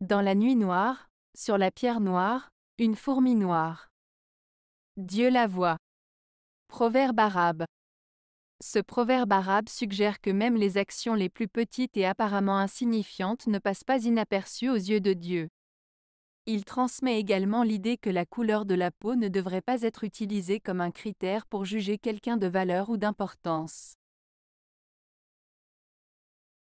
Dans la nuit noire, sur la pierre noire, une fourmi noire. Dieu la voit. Proverbe arabe. Ce proverbe arabe suggère que même les actions les plus petites et apparemment insignifiantes ne passent pas inaperçues aux yeux de Dieu. Il transmet également l'idée que la couleur de la peau ne devrait pas être utilisée comme un critère pour juger quelqu'un de valeur ou d'importance.